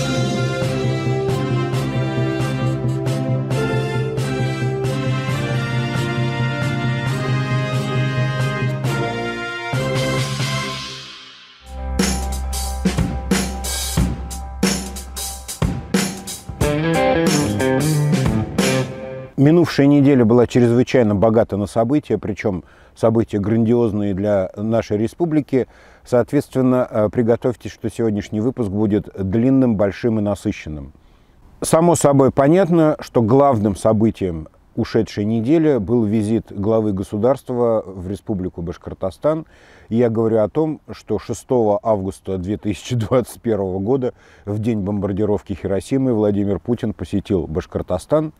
Thank you. Минувшая неделя была чрезвычайно богата на события, причем события грандиозные для нашей республики. Соответственно, э, приготовьтесь, что сегодняшний выпуск будет длинным, большим и насыщенным. Само собой понятно, что главным событием ушедшей недели был визит главы государства в Республику Башкортостан. И я говорю о том, что 6 августа 2021 года, в день бомбардировки Хиросимы, Владимир Путин посетил Башкортостан.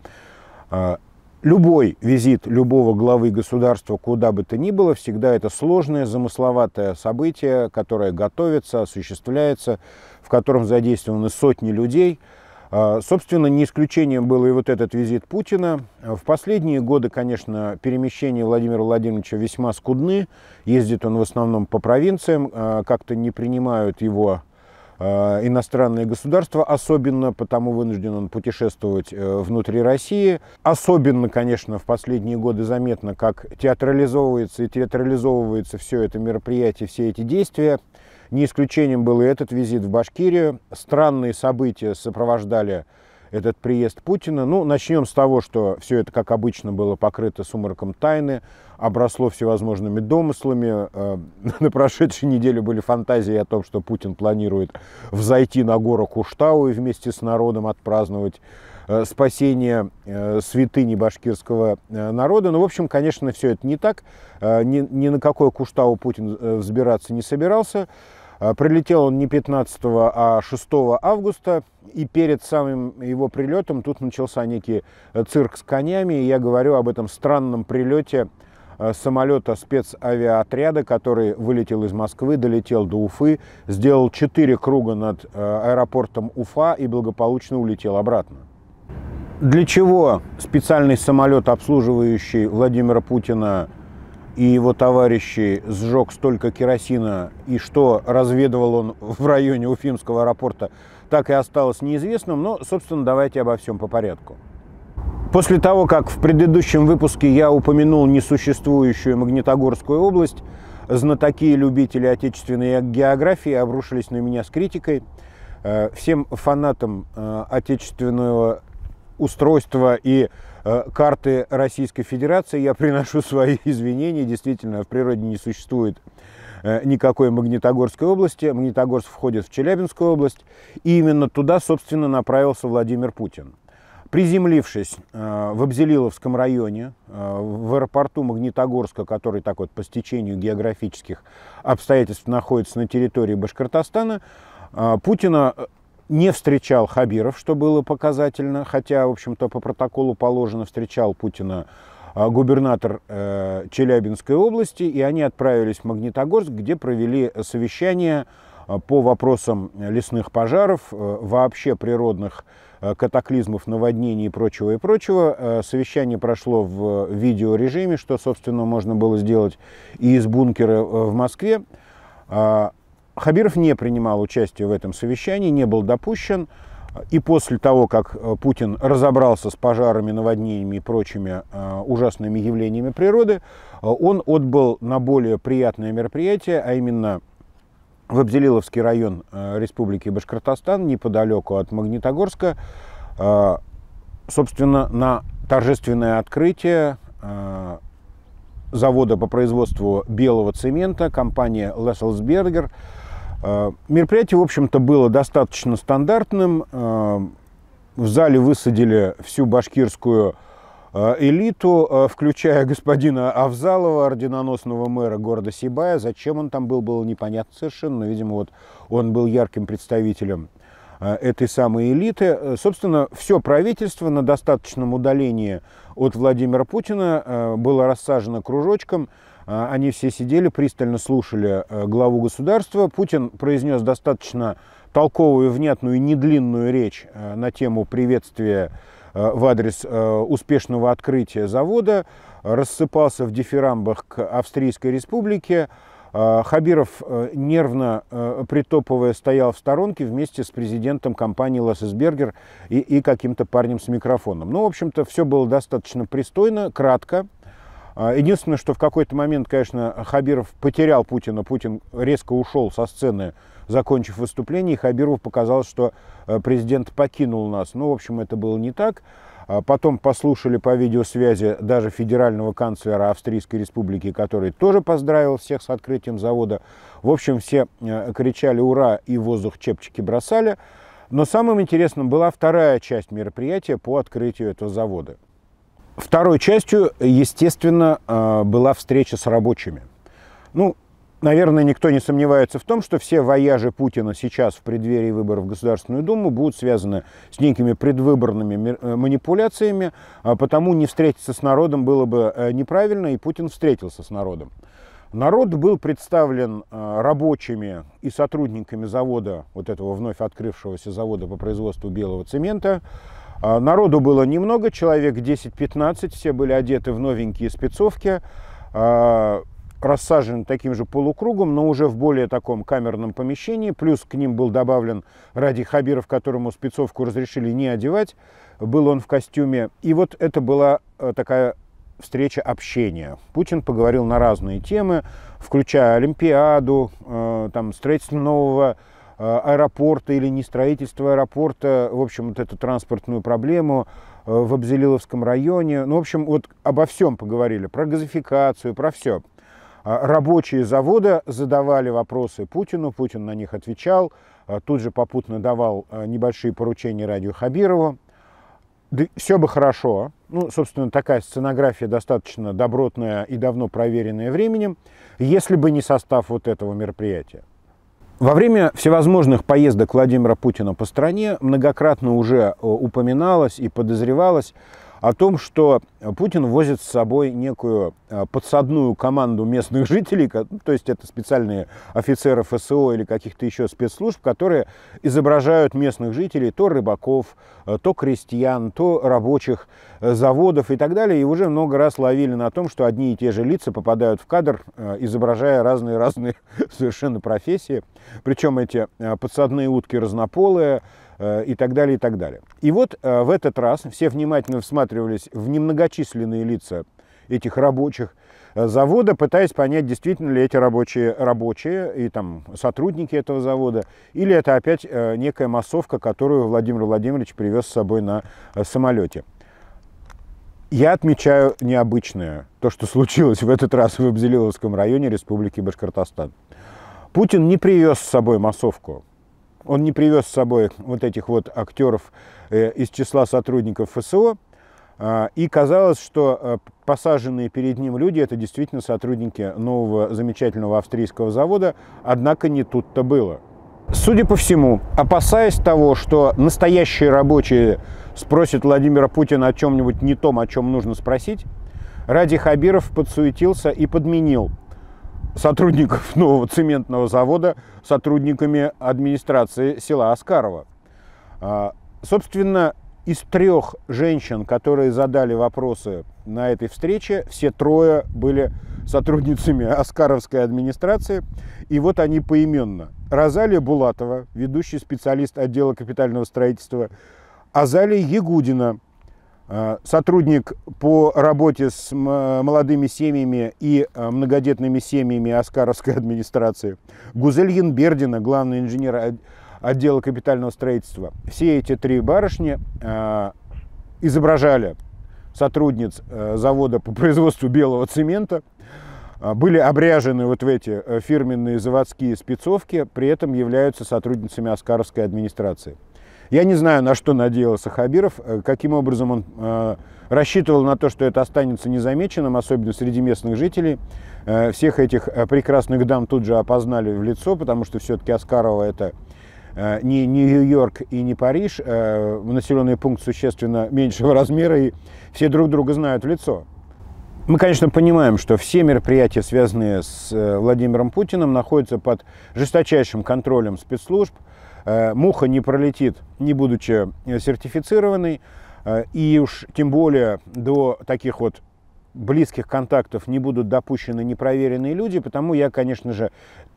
А, любой визит любого главы государства, куда бы то ни было, всегда это сложное, замысловатое событие, которое готовится, осуществляется, в котором задействованы сотни людей. А, собственно, не исключением был и вот этот визит Путина. В последние годы, конечно, перемещения Владимира Владимировича весьма скудны. Ездит он в основном по провинциям, а, как-то не принимают его Э, иностранные государства, особенно потому вынужден он путешествовать э, внутри России. Особенно, конечно, в последние годы заметно, как театрализовывается и театрализовывается все это мероприятие, все эти действия. Не исключением был и этот визит в Башкирию. Странные события сопровождали этот приезд Путина. Ну, начнем с того, что все это, как обычно, было покрыто сумраком тайны, обросло всевозможными домыслами. Э, на прошедшей неделе были фантазии о том, что Путин планирует взойти на гору Куштау и вместе с народом отпраздновать э, спасение э, святыни башкирского народа. Но, ну, в общем, конечно, все это не так. Ни, ни на какой Куштау Путин взбираться не собирался. Прилетел он не 15, а 6 августа, и перед самым его прилетом тут начался некий цирк с конями, я говорю об этом странном прилете Э, самолета спецавиаотряда, который вылетел из Москвы, долетел до Уфы, сделал четыре круга над э, аэропортом Уфа и благополучно улетел обратно. Для чего специальный самолет, обслуживающий Владимира Путина и его товарищи, сжег столько керосина, и что разведывал он в районе Уфимского аэропорта, так и осталось неизвестным. Но, собственно, давайте обо всем по порядку. После того, как в предыдущем выпуске я упомянул несуществующую Магнитогорскую область, знатоки и любители отечественной географии обрушились на меня с критикой. Э, всем фанатам э, отечественного устройства и э, карты Российской Федерации я приношу свои извинения. Действительно, в природе не существует никакой Магнитогорской области. Магнитогорск входит в Челябинскую область. И именно туда, собственно, направился Владимир Путин. Приземлившись э, в Абзелиловском районе, э, в аэропорту Магнитогорска, который так вот по стечению географических обстоятельств находится на территории Башкортостана, э, Путина не встречал Хабиров, что было показательно, хотя, в общем-то, по протоколу положено, встречал Путина губернатор Челябинской области, и они отправились в Магнитогорск, где провели совещание по вопросам лесных пожаров, вообще природных пожаров, Э, катаклизмов, наводнений и прочего, и прочего. Э, совещание прошло в видеорежиме, что, собственно, можно было сделать и из бункера э, в Москве. А, Хабиров не принимал участия в этом совещании, не был допущен. И после того, как Путин разобрался с пожарами, наводнениями и прочими ужасными явлениями природы, он отбыл на более приятное мероприятие, а именно в абзелиловский район э, Республики Башкортостан, неподалеку от Магнитогорска. Э, собственно, на торжественное открытие э, завода по производству белого цемента компания Лесселсбергер. Мероприятие, в общем-то, было достаточно стандартным. В зале высадили всю башкирскую Э, элиту, э, включая господина Авзалова, орденоносного мэра города Сибая. Зачем он там был, было непонятно совершенно. Но, видимо, вот он был ярким представителем э, этой самой элиты. Собственно, все правительство на достаточном удалении от Владимира Путина было рассажено кружочком. Они все сидели, пристально слушали главу государства. Путин произнес достаточно толковую, внятную, и недлинную речь на тему приветствия Э, в адрес э, успешного открытия завода, рассыпался в дифирамбах к Австрийской республике. Э, Хабиров, нервно притопывая, стоял в сторонке вместе с президентом компании «Лассесбергер» и, и каким-то парнем с микрофоном. Ну, в общем-то, все было достаточно пристойно, кратко. Единственное, что в какой-то момент, конечно, Хабиров потерял Путина. Путин резко ушел со сцены Закончив выступление, Хабиров показал, что э, президент покинул нас. Ну, в общем, это было не так. А потом послушали по видеосвязи даже федерального канцлера Австрийской республики, который тоже поздравил всех с открытием завода. В общем, все э, кричали «Ура!» и воздух чепчики бросали. Но самым интересным была вторая часть мероприятия по открытию этого завода. Второй частью, естественно, э, была встреча с рабочими. Ну, Наверное, никто не сомневается в том, что все вояжи Путина сейчас в преддверии выборов в Государственную Думу будут связаны с некими предвыборными э, манипуляциями, а потому не встретиться с народом было бы э, неправильно, и Путин встретился с народом. Народ был представлен э, рабочими и сотрудниками завода, вот этого вновь открывшегося завода по производству белого цемента, а Народу было немного, человек 10-15, все были одеты в новенькие спецовки. А рассажены таким же полукругом, но уже в более таком камерном помещении. Плюс к ним был добавлен Ради Хабиров, которому спецовку разрешили не одевать. Был он в костюме. И вот это была э, такая встреча общения. Путин поговорил на разные темы, включая Олимпиаду, э, там, строительство нового э, аэропорта или не строительство аэропорта, в общем, вот эту транспортную проблему в Абзелиловском районе. Ну, в общем, вот обо всем поговорили, про газификацию, про все. А, рабочие завода задавали вопросы Путину, Путин на них отвечал, а, тут же попутно давал а, небольшие поручения Радио Хабирову. Да, все бы хорошо. Ну, собственно, такая сценография достаточно добротная и давно проверенная временем, если бы не состав вот этого мероприятия. Во время всевозможных поездок Владимира Путина по стране многократно уже э, упоминалось и подозревалось о том, что э, Путин возит с собой некую э, подсадную команду местных жителей, ну, то есть это специальные офицеры ФСО или каких-то еще спецслужб, которые изображают местных жителей, то рыбаков, э, то крестьян, то рабочих заводов и так далее. И уже много раз ловили на том, что одни и те же лица попадают в кадр, изображая разные-разные совершенно профессии. Причем эти подсадные утки разнополые, Э, и так далее, и так далее. И вот э, в этот раз все внимательно всматривались в немногочисленные лица этих рабочих э, завода, пытаясь понять, действительно ли эти рабочие рабочие и там сотрудники этого завода, или это опять некая массовка, которую Владимир Владимирович привез с собой на самолете. Я отмечаю необычное, то, что случилось в этот раз в Абзелиловском районе Республики Башкортостан. Путин не привез с собой массовку. Он не привез с собой вот этих вот актеров э, из числа сотрудников ФСО, а, и казалось, что э, посаженные перед ним люди – это действительно сотрудники нового замечательного австрийского завода, однако не тут-то было. Судя по всему, опасаясь того, что настоящие рабочие спросят Владимира Путина о чем-нибудь не том, о чем нужно спросить, Ради Хабиров подсуетился и подменил сотрудников нового цементного завода сотрудниками администрации села Аскарова. А, собственно, из трех женщин, которые задали вопросы на этой встрече, все трое были сотрудницами Аскаровской администрации. И вот они поименно. Розалия Булатова, ведущий специалист отдела капитального строительства, Азалия Ягудина – а, сотрудник по работе с молодыми семьями и а, многодетными семьями Оскаровской администрации, Гузель Янбердина, главный инженер отдела капитального строительства. Все эти три барышни а, изображали сотрудниц э, завода по производству белого цемента, были обряжены вот в эти э, фирменные заводские спецовки, при этом являются сотрудницами Оскаровской администрации. Я не знаю, на что надеялся Хабиров, э, каким образом он э, рассчитывал на то, что это останется незамеченным, особенно среди местных жителей. Э, всех этих прекрасных дам тут же опознали в лицо, потому что все-таки Аскарова это не Нью-Йорк и не Париж, населенный пункт существенно меньшего размера, и все друг друга знают в лицо. Мы, конечно, понимаем, что все мероприятия, связанные с Владимиром Путиным, находятся под жесточайшим контролем спецслужб, Э, муха не пролетит, не будучи э, сертифицированной, э, и уж тем более до таких вот близких контактов не будут допущены непроверенные люди, потому я, конечно же,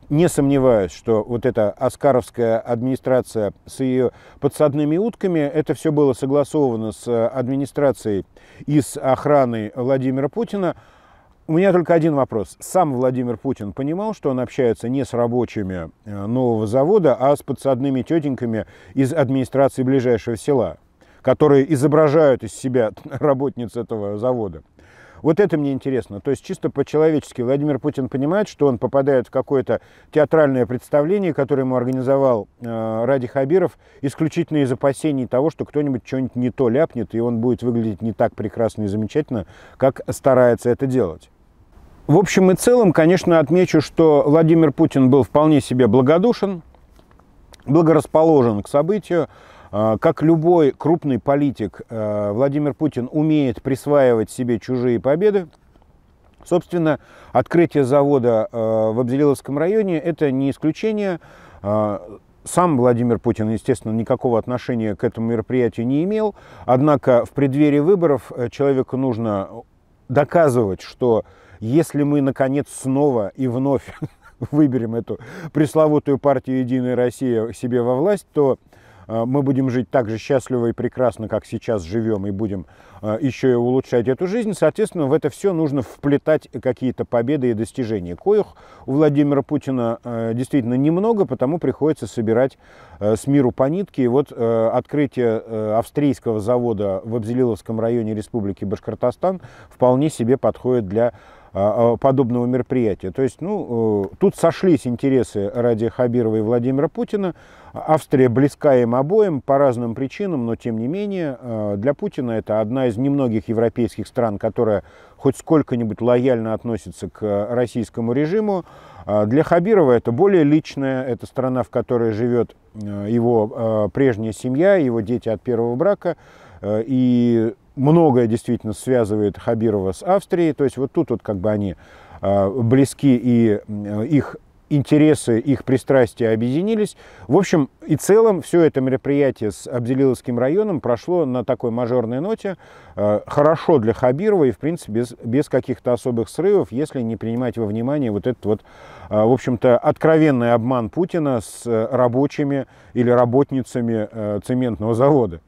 не сомневаюсь, что вот эта Оскаровская администрация с ее подсадными утками, это все было согласовано с администрацией и с охраной Владимира Путина, у меня только один вопрос. Сам Владимир Путин понимал, что он общается не с рабочими э, нового завода, а с подсадными тетеньками из администрации ближайшего села, которые изображают из себя работниц этого завода. Вот это мне интересно. То есть чисто по-человечески Владимир Путин понимает, что он попадает в какое-то театральное представление, которое ему организовал э, Ради Хабиров, исключительно из опасений того, что кто-нибудь что-нибудь не то ляпнет, и он будет выглядеть не так прекрасно и замечательно, как старается это делать. В общем и целом, конечно, отмечу, что Владимир Путин был вполне себе благодушен, благорасположен к событию. А, как любой крупный политик, а, Владимир Путин умеет присваивать себе чужие победы. Собственно, открытие завода а, в Абзелиловском районе – это не исключение. Сам Владимир Путин, естественно, никакого отношения к этому мероприятию не имел. Однако в преддверии выборов человеку нужно доказывать, что если мы, наконец, снова и вновь выберем эту пресловутую партию «Единая Россия» себе во власть, то а, мы будем жить так же счастливо и прекрасно, как сейчас живем, и будем а, еще и улучшать эту жизнь. Соответственно, в это все нужно вплетать какие-то победы и достижения, коих у Владимира Путина а, действительно немного, потому приходится собирать с миру по нитке. И вот открытие австрийского завода в Абзелиловском районе Республики Башкортостан вполне себе подходит для а, а, подобного мероприятия. То есть, ну, э, тут сошлись интересы ради Хабирова и Владимира Путина. Австрия близка им обоим по разным причинам, но тем не менее э, для Путина это одна из немногих европейских стран, которая хоть сколько-нибудь лояльно относится к российскому режиму. А для Хабирова это более личная это страна, в которой живет э, его прежняя семья, его дети от первого брака. И многое действительно связывает Хабирова с Австрией. То есть вот тут вот как бы они а, близки и э, их интересы, их пристрастия объединились. В общем и целом все это мероприятие с Абделиловским районом прошло на такой мажорной ноте. Э, хорошо для Хабирова и, в принципе, без, без каких-то особых срывов, если не принимать во внимание вот этот вот, а, в общем-то, откровенный обман Путина с э, рабочими или работницами цементного завода.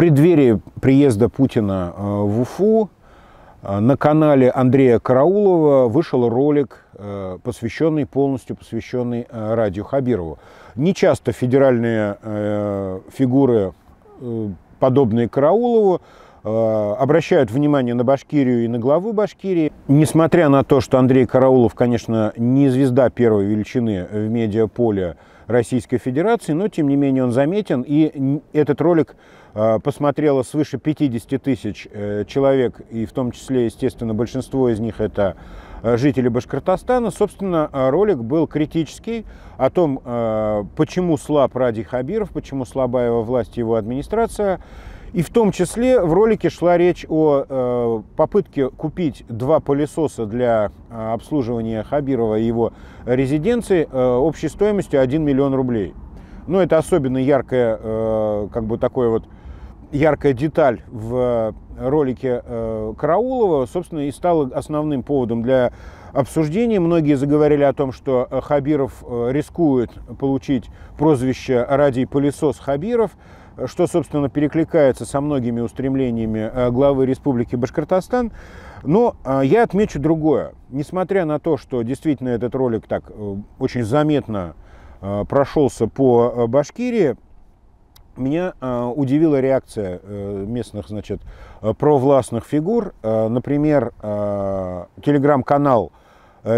преддверии приезда Путина э, в Уфу э, на канале Андрея Караулова вышел ролик, э, посвященный полностью посвященный радио Хабирову. Не часто федеральные фигуры, подобные Караулову, обращают внимание на Башкирию и на главу Башкирии. Несмотря на то, что Андрей Караулов, конечно, не звезда первой величины в медиаполе Российской Федерации, но, тем не менее, он заметен, и этот ролик Э, посмотрело свыше 50 тысяч э, человек, и в том числе, естественно, большинство из них это э, жители Башкортостана. Собственно, ролик был критический о том, почему слаб Ради Хабиров, почему слаба его власть и его администрация. И в том числе в ролике шла речь о попытке купить два пылесоса для обслуживания Хабирова и его резиденции общей стоимостью 1 миллион рублей. Но ну, это особенно яркое, как бы такое вот яркая деталь в э, ролике э, Караулова, собственно, и стала основным поводом для обсуждения. Многие заговорили о том, что э, Хабиров рискует получить прозвище ради пылесос Хабиров, что, собственно, перекликается со многими устремлениями главы Республики Башкортостан. Но я отмечу другое. Несмотря на то, что действительно этот ролик так очень заметно прошелся по Башкирии, меня э, удивила реакция э, местных, значит, провластных фигур. Э, например, телеграм-канал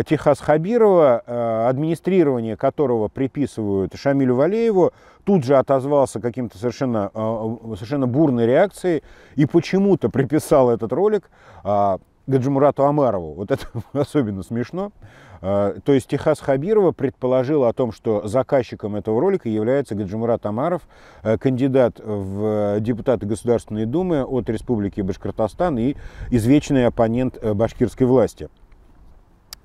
Техас Хабирова, э, администрирование которого приписывают Шамилю Валееву, тут же отозвался каким-то совершенно, совершенно бурной реакцией и почему-то приписал этот ролик а, Гаджимурату Амарову. Вот это особенно смешно. А, то есть Техас Хабирова предположила о том, что заказчиком этого ролика является Гаджимурат Амаров, э, кандидат в э, депутаты Государственной Думы от Республики Башкортостан и извечный оппонент э, башкирской власти.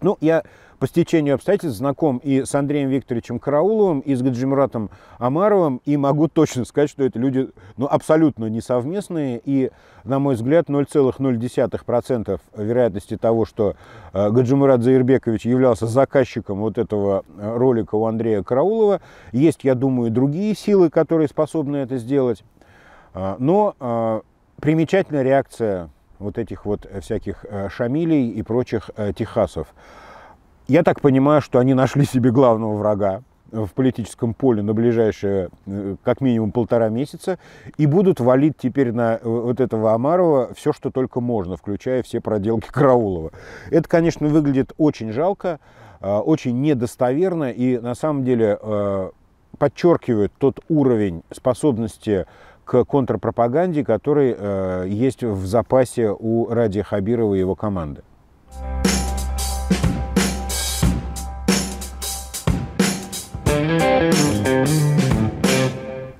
Ну, я по стечению обстоятельств знаком и с Андреем Викторовичем Карауловым, и с Гаджимуратом Амаровым, и могу точно сказать, что это люди ну, абсолютно несовместные, и, на мой взгляд, 0,0% вероятности того, что э, Гаджимурат Заирбекович являлся заказчиком вот этого э, ролика у Андрея Караулова. Есть, я думаю, другие силы, которые способны это сделать. Э, но примечательная реакция вот этих вот всяких шамилей и прочих техасов. Я так понимаю, что они нашли себе главного врага в политическом поле на ближайшие э, как минимум полтора месяца и будут валить теперь на э, вот этого Амарова все, что только можно, включая все проделки Караулова. Это, конечно, выглядит очень жалко, э, очень недостоверно и на самом деле подчеркивает тот уровень способности к контрпропаганде, который есть в запасе у Ради Хабирова и его команды.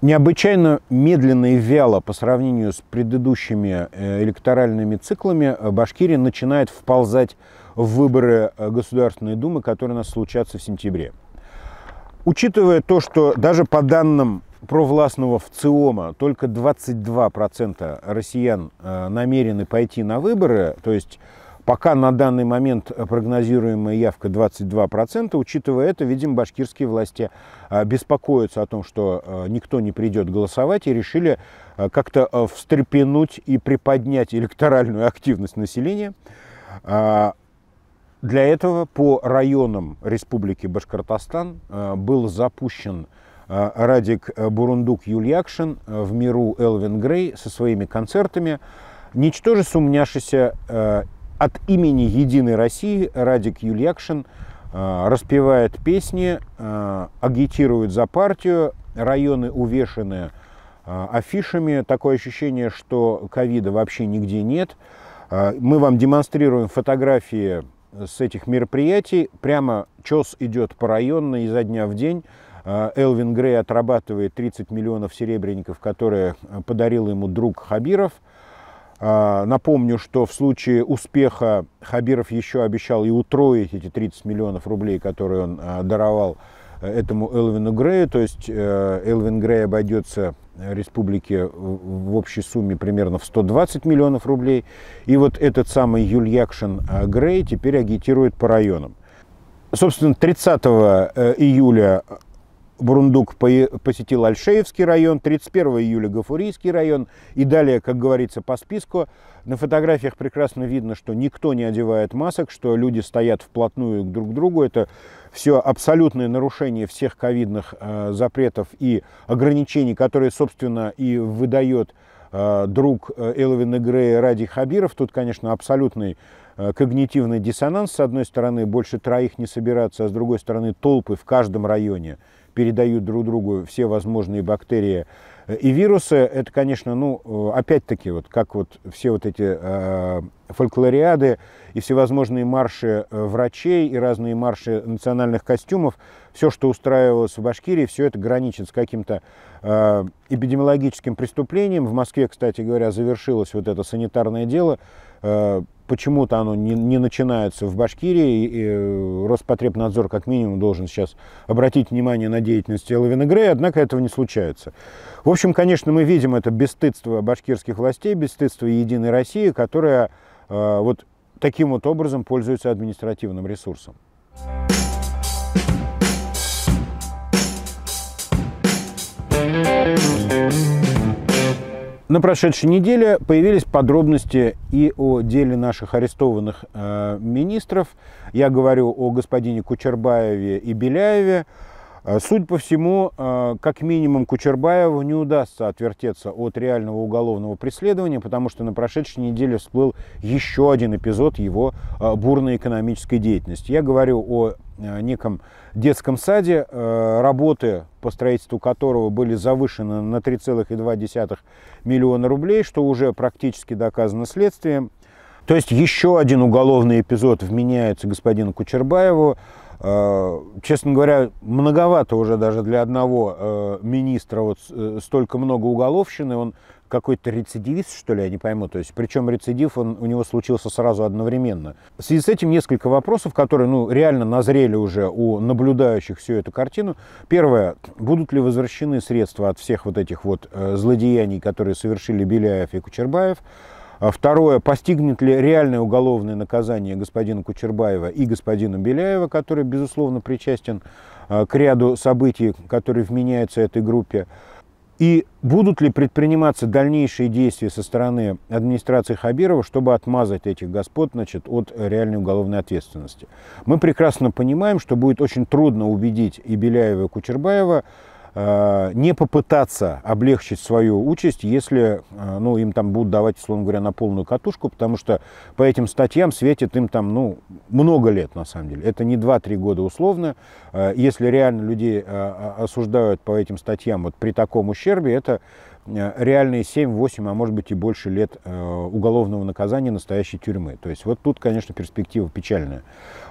Необычайно медленно и вяло по сравнению с предыдущими э, электоральными циклами э, Башкирия начинает вползать в выборы э, Государственной Думы, которые у нас случатся в сентябре. Учитывая то, что даже по данным провластного ВЦИОМа только 22% россиян намерены пойти на выборы, то есть Пока на данный момент э, прогнозируемая явка 22%. Учитывая это, видим, башкирские власти э, беспокоятся о том, что э, никто не придет голосовать и решили как-то встрепенуть и приподнять электоральную активность населения. А, для этого по районам Республики Башкортостан был запущен Радик Бурундук Юльякшин, в миру Элвин Грей со своими концертами, ничтоже сумняшися от имени «Единой России» Радик Юльякшин э, распевает песни, э, агитирует за партию, районы увешаны э, афишами. Такое ощущение, что ковида вообще нигде нет. Мы вам демонстрируем фотографии с этих мероприятий. Прямо ЧОС идет по районной изо дня в день. Элвин Грей отрабатывает 30 миллионов серебряников, которые подарил ему друг Хабиров – а, напомню, что в случае успеха Хабиров еще обещал и утроить эти 30 миллионов рублей, которые он а, даровал э, этому Элвину Грею. То есть э, Элвин Грей обойдется республике в общей сумме примерно в 120 миллионов рублей. И вот этот самый Юльякшин а, Грей теперь агитирует по районам. Собственно, 30 э, июля Бурундук посетил Альшеевский район, 31 июля Гафурийский район и далее, как говорится, по списку. На фотографиях прекрасно видно, что никто не одевает масок, что люди стоят вплотную друг к другу. Это все абсолютное нарушение всех ковидных э, запретов и ограничений, которые, собственно, и выдает э, друг э, Элвин Грея Ради Хабиров. Тут, конечно, абсолютный э, когнитивный диссонанс. С одной стороны, больше троих не собираться, а с другой стороны, толпы в каждом районе – передают друг другу все возможные бактерии э, и вирусы. Это, конечно, ну, э, опять-таки, вот как вот все вот эти э, фольклориады и всевозможные марши э, врачей и разные марши национальных костюмов, все, что устраивалось в Башкирии, все это граничит с каким-то э, эпидемиологическим преступлением. В Москве, кстати говоря, завершилось вот это санитарное дело. Э, почему-то оно не, не начинается в Башкирии. И э, Роспотребнадзор как минимум должен сейчас обратить внимание на деятельность Элвина Грея, однако этого не случается. В общем, конечно, мы видим это бесстыдство башкирских властей, бесстыдство Единой России, которая э, вот таким вот образом пользуется административным ресурсом. Thank you. На прошедшей неделе появились подробности и о деле наших арестованных э, министров. Я говорю о господине Кучербаеве и Беляеве. Э, Суть по всему, э, как минимум Кучербаеву не удастся отвертеться от реального уголовного преследования, потому что на прошедшей неделе всплыл еще один эпизод его э, бурной экономической деятельности. Я говорю о Э, неком детском саде, э, работы по строительству которого были завышены на 3,2 миллиона рублей, что уже практически доказано следствием. То есть еще один уголовный эпизод вменяется господину Кучербаеву. Э, честно говоря, многовато уже даже для одного министра вот столько много уголовщины. Он какой-то рецидивист, что ли, я не пойму. То есть, причем рецидив он, у него случился сразу одновременно. В связи с этим несколько вопросов, которые ну, реально назрели уже у наблюдающих всю эту картину. Первое, будут ли возвращены средства от всех вот этих вот э, злодеяний, которые совершили Беляев и Кучербаев? А второе, постигнет ли реальное уголовное наказание господина Кучербаева и господина Беляева, который, безусловно, причастен э, к ряду событий, которые вменяются этой группе? И будут ли предприниматься дальнейшие действия со стороны администрации Хабирова, чтобы отмазать этих господ значит, от реальной уголовной ответственности? Мы прекрасно понимаем, что будет очень трудно убедить и Беляева, и Кучербаева Э, не попытаться облегчить свою участь, если э, ну, им там будут давать, условно говоря, на полную катушку, потому что по этим статьям светит им там ну, много лет, на самом деле. Это не 2-3 года условно. Э, если реально людей осуждают по этим статьям вот при таком ущербе, это реальные 7-8, а может быть и больше лет уголовного наказания настоящей тюрьмы. То есть вот тут, конечно, перспектива печальная.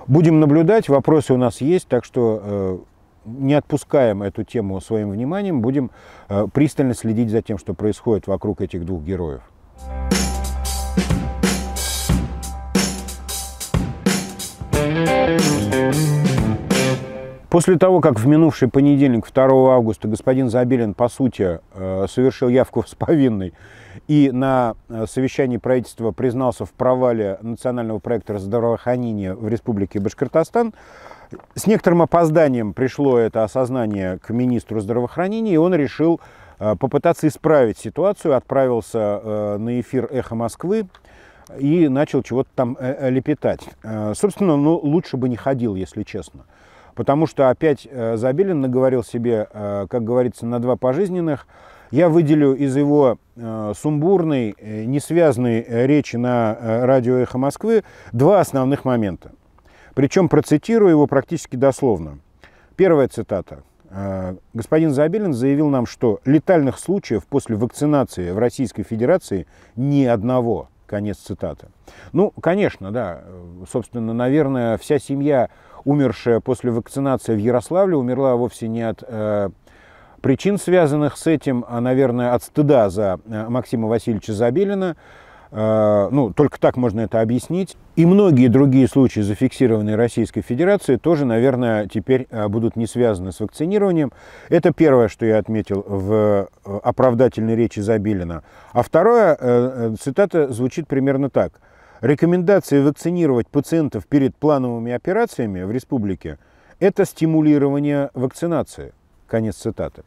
Будем наблюдать, вопросы у нас есть, так что не отпускаем эту тему своим вниманием, будем э, пристально следить за тем, что происходит вокруг этих двух героев. После того, как в минувший понедельник, 2 августа, господин Забелин, по сути, э, совершил явку с повинной и на э, совещании правительства признался в провале национального проекта здравоохранения в Республике Башкортостан. С некоторым опозданием пришло это осознание к министру здравоохранения, и он решил э, попытаться исправить ситуацию, отправился э, на эфир «Эхо Москвы», и начал чего-то там лепетать. Собственно, ну, лучше бы не ходил, если честно. Потому что опять Забелин наговорил себе, как говорится, на два пожизненных – я выделю из его э, сумбурной, э, несвязной э, речи на радио «Эхо Москвы» два основных момента. Причем процитирую его практически дословно. Первая цитата. Господин Забелин заявил нам, что летальных случаев после вакцинации в Российской Федерации ни одного. Конец цитаты. Ну, конечно, да. Собственно, наверное, вся семья, умершая после вакцинации в Ярославле, умерла вовсе не от Причин, связанных с этим, а, наверное, от стыда за э, Максима Васильевича Забелина, э, ну, только так можно это объяснить. И многие другие случаи, зафиксированные Российской Федерацией, тоже, наверное, теперь э, будут не связаны с вакцинированием. Это первое, что я отметил в оправдательной речи Забелина. А второе, цитата звучит примерно так. рекомендация вакцинировать пациентов перед плановыми операциями в республике – это стимулирование вакцинации. Конец цитаты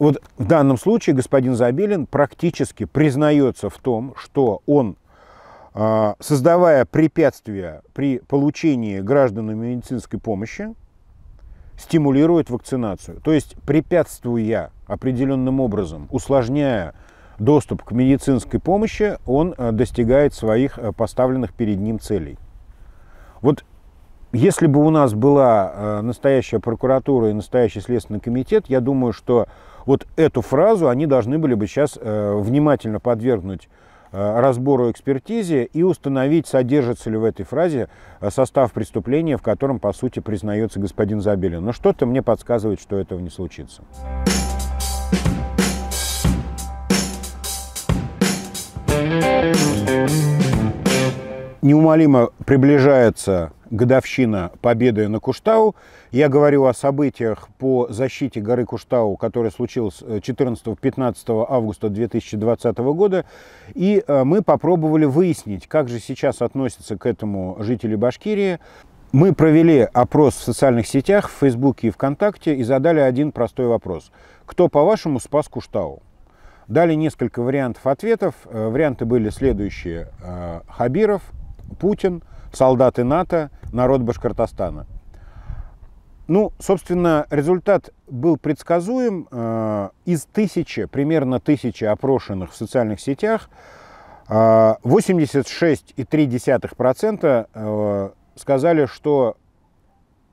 вот в данном случае господин Забелин практически признается в том, что он, а, создавая препятствия при получении гражданами медицинской помощи, стимулирует вакцинацию. То есть препятствуя определенным образом, усложняя доступ к медицинской помощи, он а, достигает своих а, поставленных перед ним целей. Вот если бы у нас была настоящая прокуратура и настоящий следственный комитет, я думаю, что вот эту фразу они должны были бы сейчас э, внимательно подвергнуть э, разбору экспертизе и установить, содержится ли в этой фразе э, состав преступления, в котором, по сути, признается господин Забелин. Но что-то мне подсказывает, что этого не случится. Неумолимо приближается годовщина победы на Куштау. Я говорю о событиях по защите горы Куштау, которая случилась 14-15 э, августа 2020 года. И э, мы попробовали выяснить, как же сейчас относятся к этому жители Башкирии. Мы провели опрос в социальных сетях, в Фейсбуке и ВКонтакте и задали один простой вопрос. Кто, по-вашему, спас Куштау? Дали несколько вариантов ответов. Э, варианты были следующие. Хабиров, Путин – солдаты НАТО, народ Башкортостана. Ну, собственно, результат был предсказуем. Э, из тысячи, примерно тысячи опрошенных в социальных сетях, 86,3% э, э, сказали, что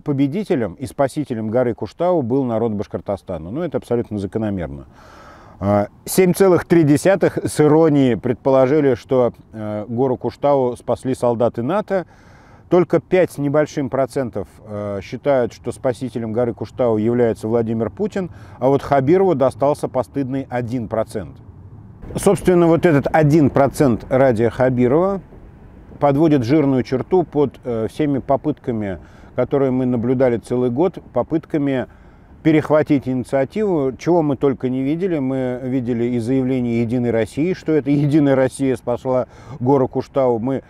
победителем и спасителем горы Куштау был народ Башкортостана. Ну, это абсолютно закономерно. 7,3 а, с иронией предположили, что э, гору Куштау спасли солдаты НАТО. Только 5 с небольшим процентов э, считают, что спасителем горы Куштау является Владимир Путин, а вот Хабирову достался постыдный 1%. Собственно, вот этот 1% ради Хабирова подводит жирную черту под э, всеми попытками, которые мы наблюдали целый год, попытками перехватить инициативу, чего мы только не видели. Мы видели и заявление «Единой России», что это «Единая Россия» спасла гору Куштау. Мы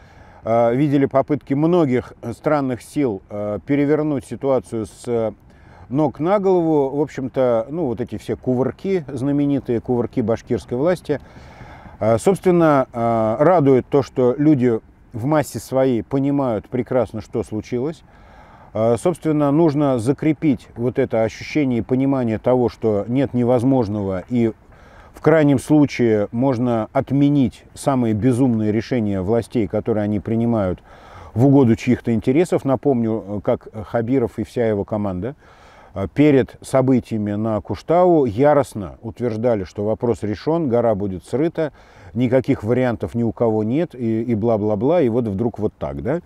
э, видели попытки многих странных сил э, перевернуть ситуацию с э, ног на голову. В общем-то, ну вот эти все кувырки, знаменитые кувырки башкирской власти. Э, собственно, э, радует то, что люди в массе своей понимают прекрасно, что случилось. А, собственно, нужно закрепить вот это ощущение и понимание того, что нет невозможного и в крайнем случае можно отменить самые безумные решения властей, которые они принимают в угоду чьих-то интересов. Напомню, э, как Хабиров и вся его команда – а, перед событиями на Куштау яростно утверждали, что вопрос решен, гора будет срыта, никаких вариантов ни у кого нет и бла-бла-бла, и, и вот вдруг вот так, да?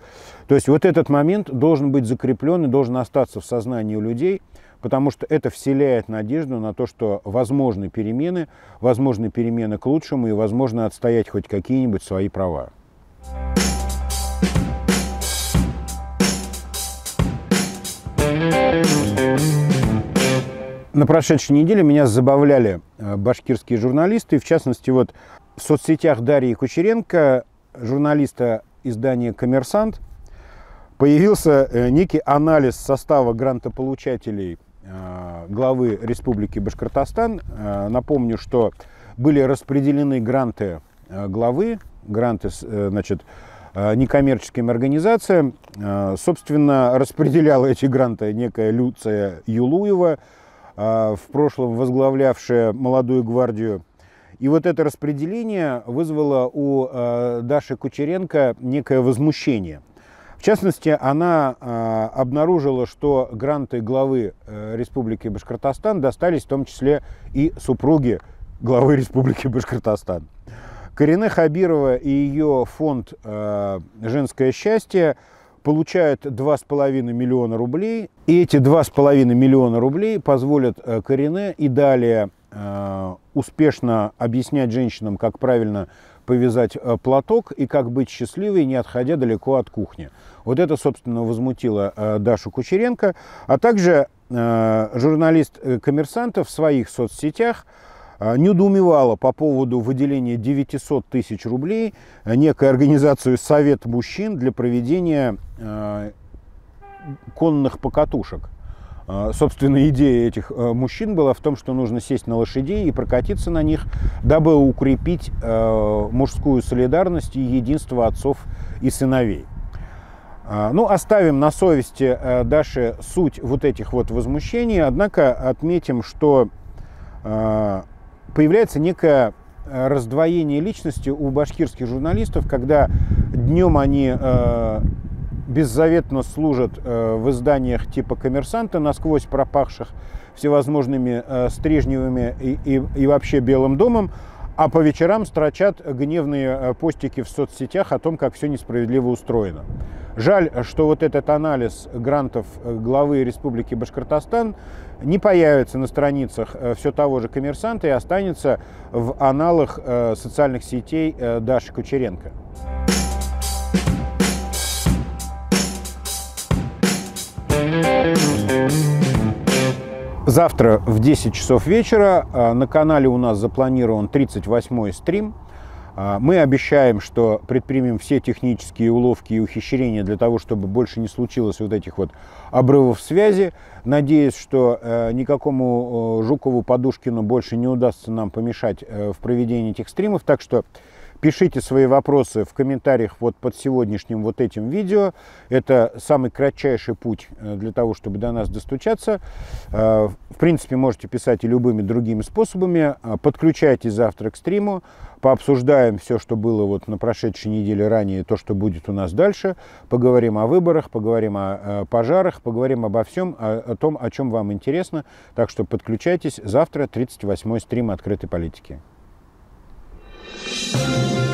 То есть вот этот момент должен быть закреплен и должен остаться в сознании у людей, потому что это вселяет надежду на то, что возможны перемены, возможны перемены к лучшему и возможно отстоять хоть какие-нибудь свои права. Thank you. На прошедшей неделе меня забавляли э, башкирские журналисты, и в частности, вот в соцсетях Дарьи Кучеренко, журналиста издания «Коммерсант», появился э, некий анализ состава грантополучателей э, главы Республики Башкортостан. Напомню, что были распределены гранты главы, гранты значит, некоммерческим организациям. Собственно, распределяла эти гранты некая Люция Юлуева – а, в прошлом возглавлявшая молодую гвардию. И вот это распределение вызвало у а, Даши Кучеренко некое возмущение. В частности, она а, обнаружила, что гранты главы э, Республики Башкортостан достались в том числе и супруге главы Республики Башкортостан. Карине Хабирова и ее фонд э, «Женское счастье» получают 2,5 миллиона рублей. И эти 2,5 миллиона рублей позволят э, Корене и далее э, успешно объяснять женщинам, как правильно повязать э, платок и как быть счастливой, не отходя далеко от кухни. Вот это, собственно, возмутило Дашу Кучеренко, а также журналист Коммерсанта в своих соцсетях а, недоумевала по поводу выделения 900 тысяч рублей некой организации «Совет мужчин» для проведения а, конных покатушек. А, собственно, идея этих мужчин была в том, что нужно сесть на лошадей и прокатиться на них, дабы укрепить мужскую солидарность и единство отцов и сыновей. Ну, оставим на совести Даши суть вот этих вот возмущений, однако отметим, что появляется некое э, раздвоение личности у башкирских журналистов, когда днем они э, беззаветно служат э, в изданиях типа «Коммерсанта», насквозь пропахших всевозможными э, стрижневыми и, и, и вообще «Белым домом», а по вечерам строчат гневные э, постики в соцсетях о том, как все несправедливо устроено. Жаль, что вот этот анализ грантов э, главы Республики Башкортостан не появится на страницах э, все того же коммерсанта и останется в аналах э, социальных сетей э, Даши Кучеренко. Завтра в 10 часов вечера на канале у нас запланирован 38-й стрим – а, мы обещаем, что предпримем все технические уловки и ухищрения для того, чтобы больше не случилось вот этих вот обрывов связи. Надеюсь, что э, никакому Жукову-Подушкину больше не удастся нам помешать э, в проведении этих стримов. Так что Пишите свои вопросы в комментариях вот под сегодняшним вот этим видео. Это самый кратчайший путь э, для того, чтобы до нас достучаться. Э, в принципе, можете писать и любыми другими способами. Э, подключайтесь завтра к стриму. Пообсуждаем все, что было вот на прошедшей неделе ранее, то, что будет у нас дальше. Поговорим о выборах, поговорим о пожарах, поговорим обо всем, о, о том, о чем вам интересно. Так что подключайтесь. Завтра 38-й стрим открытой политики. Música